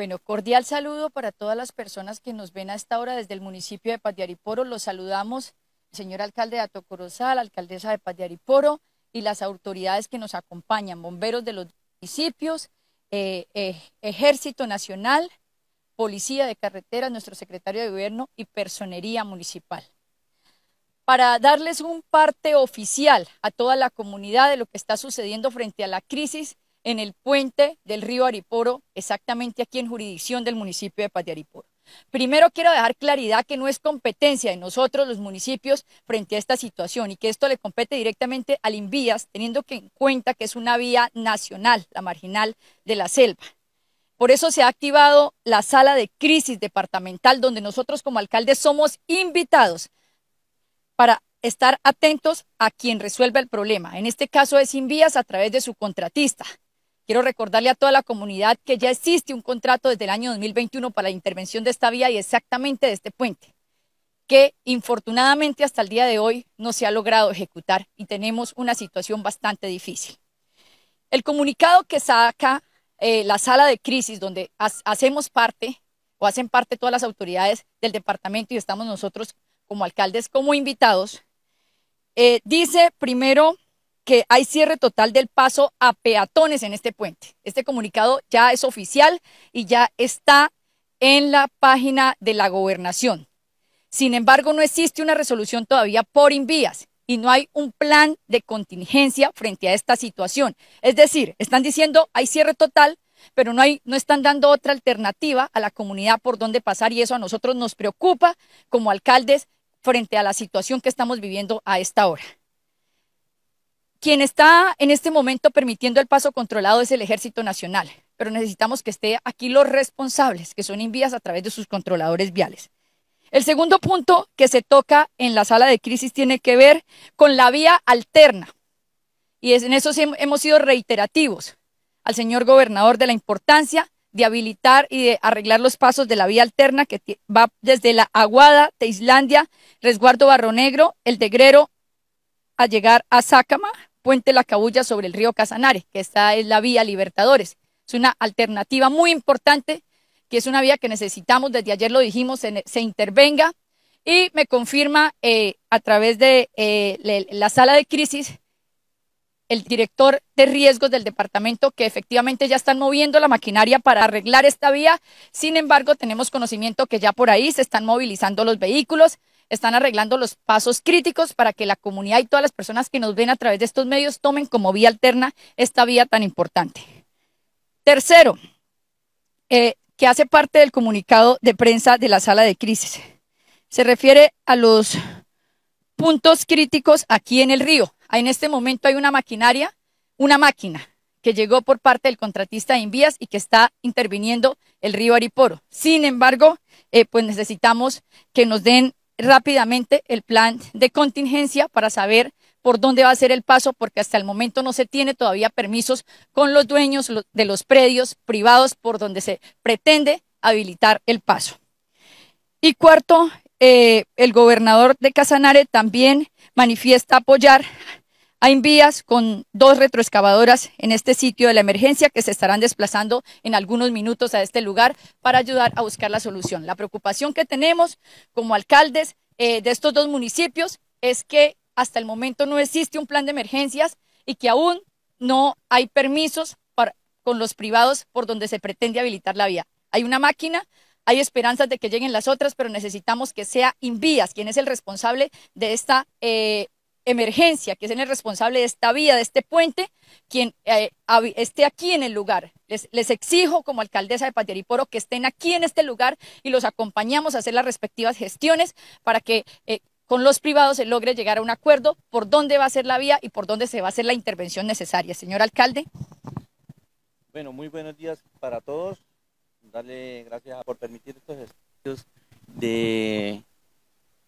Bueno, cordial saludo para todas las personas que nos ven a esta hora desde el municipio de Padiariporo. Los saludamos, señor alcalde de Atocorozal, alcaldesa de Paz y las autoridades que nos acompañan, bomberos de los municipios, eh, eh, Ejército Nacional, Policía de Carreteras, nuestro secretario de Gobierno y Personería Municipal. Para darles un parte oficial a toda la comunidad de lo que está sucediendo frente a la crisis en el puente del río Ariporo, exactamente aquí en jurisdicción del municipio de Paz Primero quiero dejar claridad que no es competencia de nosotros los municipios frente a esta situación y que esto le compete directamente al Invías, teniendo en cuenta que es una vía nacional, la marginal de la selva. Por eso se ha activado la sala de crisis departamental, donde nosotros como alcaldes somos invitados para estar atentos a quien resuelva el problema. En este caso es Invías a través de su contratista, Quiero recordarle a toda la comunidad que ya existe un contrato desde el año 2021 para la intervención de esta vía y exactamente de este puente, que infortunadamente hasta el día de hoy no se ha logrado ejecutar y tenemos una situación bastante difícil. El comunicado que saca eh, la sala de crisis, donde hacemos parte o hacen parte todas las autoridades del departamento y estamos nosotros como alcaldes como invitados, eh, dice primero que hay cierre total del paso a peatones en este puente. Este comunicado ya es oficial y ya está en la página de la gobernación. Sin embargo, no existe una resolución todavía por invías y no hay un plan de contingencia frente a esta situación. Es decir, están diciendo hay cierre total, pero no, hay, no están dando otra alternativa a la comunidad por dónde pasar y eso a nosotros nos preocupa como alcaldes frente a la situación que estamos viviendo a esta hora. Quien está en este momento permitiendo el paso controlado es el Ejército Nacional, pero necesitamos que estén aquí los responsables, que son envías a través de sus controladores viales. El segundo punto que se toca en la sala de crisis tiene que ver con la vía alterna. Y en eso hemos sido reiterativos al señor gobernador de la importancia de habilitar y de arreglar los pasos de la vía alterna que va desde la Aguada, Islandia, Resguardo Barro Negro, El Degrero, a llegar a Sácama, Puente La Cabulla sobre el río Casanare, que esta es la vía Libertadores. Es una alternativa muy importante, que es una vía que necesitamos, desde ayer lo dijimos, se, intervenga y me confirma eh, a través de eh, la sala de crisis el director de riesgos del departamento que efectivamente ya están moviendo la maquinaria para arreglar esta vía. Sin embargo, tenemos conocimiento que ya por ahí se están movilizando los vehículos, están arreglando los pasos críticos para que la comunidad y todas las personas que nos ven a través de estos medios tomen como vía alterna esta vía tan importante. Tercero, eh, que hace parte del comunicado de prensa de la sala de crisis. Se refiere a los puntos críticos aquí en el río. En este momento hay una maquinaria, una máquina que llegó por parte del contratista de Invías y que está interviniendo el río Ariporo. Sin embargo, eh, pues necesitamos que nos den rápidamente el plan de contingencia para saber por dónde va a ser el paso, porque hasta el momento no se tiene todavía permisos con los dueños de los predios privados por donde se pretende habilitar el paso. Y cuarto, eh, el gobernador de Casanare también manifiesta apoyar hay vías con dos retroexcavadoras en este sitio de la emergencia que se estarán desplazando en algunos minutos a este lugar para ayudar a buscar la solución. La preocupación que tenemos como alcaldes eh, de estos dos municipios es que hasta el momento no existe un plan de emergencias y que aún no hay permisos con los privados por donde se pretende habilitar la vía. Hay una máquina, hay esperanzas de que lleguen las otras, pero necesitamos que sea Invías quien es el responsable de esta eh, emergencia, que es el responsable de esta vía, de este puente, quien eh, esté aquí en el lugar. Les, exijo como alcaldesa de Pateriporo que estén aquí en este lugar y los acompañamos a hacer las respectivas gestiones para que eh, con los privados se logre llegar a un acuerdo por dónde va a ser la vía y por dónde se va a hacer la intervención necesaria. Señor alcalde. Bueno, muy buenos días para todos. Darle gracias por permitir estos estudios de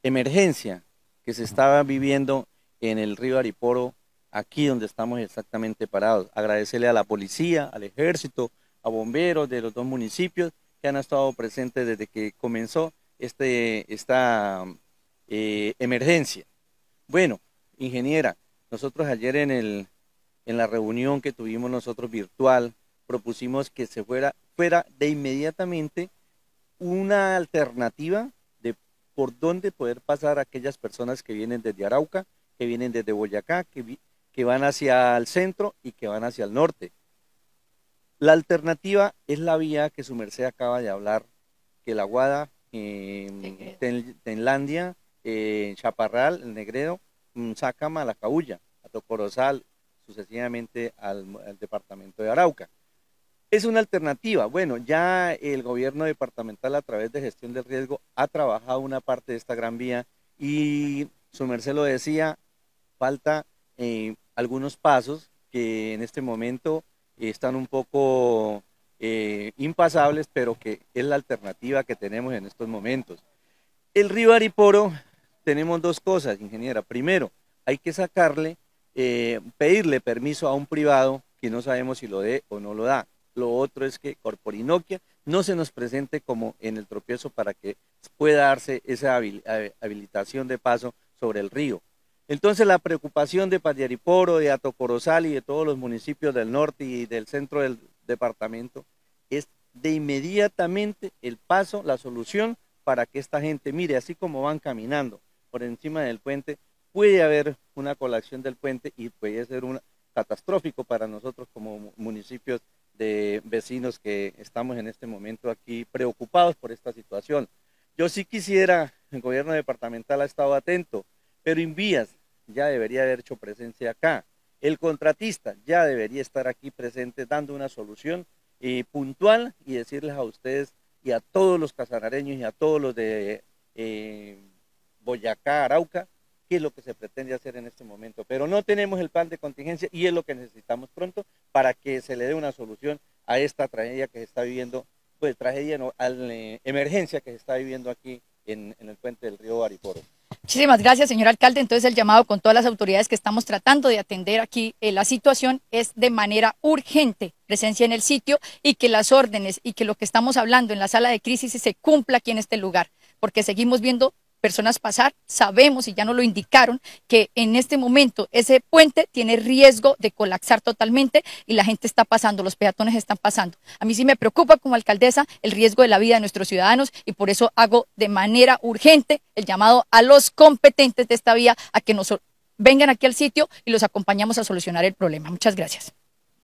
emergencia que se estaba viviendo en el río Ariporo, aquí donde estamos exactamente parados. Agradecerle a la policía, al ejército, a bomberos de los dos municipios que han estado presentes desde que comenzó este, esta eh, emergencia. Bueno, ingeniera, nosotros ayer en, el, en la reunión que tuvimos nosotros virtual, propusimos que se fuera, fuera de inmediatamente una alternativa de por dónde poder pasar aquellas personas que vienen desde Arauca que vienen desde Boyacá, que, que van hacia el centro y que van hacia el norte. La alternativa es la vía que su merced acaba de hablar, que la Guada, Tenlandia, eh, Chaparral, El Negredo, mm, Saca, La a Tocorozal, sucesivamente al, al, departamento de Arauca. Es una alternativa. Bueno, ya el gobierno departamental a través de gestión del riesgo ha trabajado una parte de esta gran vía y su merced lo decía, falta eh, algunos pasos que en este momento están un poco eh, impasables, pero que es la alternativa que tenemos en estos momentos. El río Ariporo, tenemos dos cosas, ingeniera. Primero, hay que sacarle, eh, pedirle permiso a un privado que no sabemos si lo dé o no lo da. Lo otro es que Corporinoquia no se nos presente como en el tropiezo para que pueda darse esa habilitación de paso sobre el río. Entonces la preocupación de Padiariporo, de Atocorozal y de todos los municipios del norte y del centro del departamento es de inmediatamente el paso, la solución para que esta gente, mire, así como van caminando por encima del puente, puede haber una colación del puente y puede ser un catastrófico para nosotros como municipios de vecinos que estamos en este momento aquí preocupados por esta situación. Yo sí quisiera, el gobierno departamental ha estado atento, pero Invías ya debería haber hecho presencia acá. El contratista ya debería estar aquí presente dando una solución eh, puntual y decirles a ustedes y a todos los casanareños y a todos los de eh, Boyacá, Arauca, qué es lo que se pretende hacer en este momento. Pero no tenemos el plan de contingencia y es lo que necesitamos pronto para que se le dé una solución a esta tragedia que se está viviendo, pues tragedia la eh, emergencia que se está viviendo aquí en, en el puente del río Bariporo. Muchísimas gracias, señor alcalde. Entonces, el llamado con todas las autoridades que estamos tratando de atender aquí eh, la situación es de manera urgente presencia en el sitio y que las órdenes y que lo que estamos hablando en la sala de crisis se cumpla aquí en este lugar, porque seguimos viendo personas pasar. Sabemos, y ya nos lo indicaron, que en este momento ese puente tiene riesgo de colapsar totalmente y la gente está pasando, los peatones están pasando. A mí sí me preocupa como alcaldesa el riesgo de la vida de nuestros ciudadanos y por eso hago de manera urgente el llamado a los competentes de esta vía a que nos vengan aquí al sitio y los acompañamos a solucionar el problema. Muchas gracias.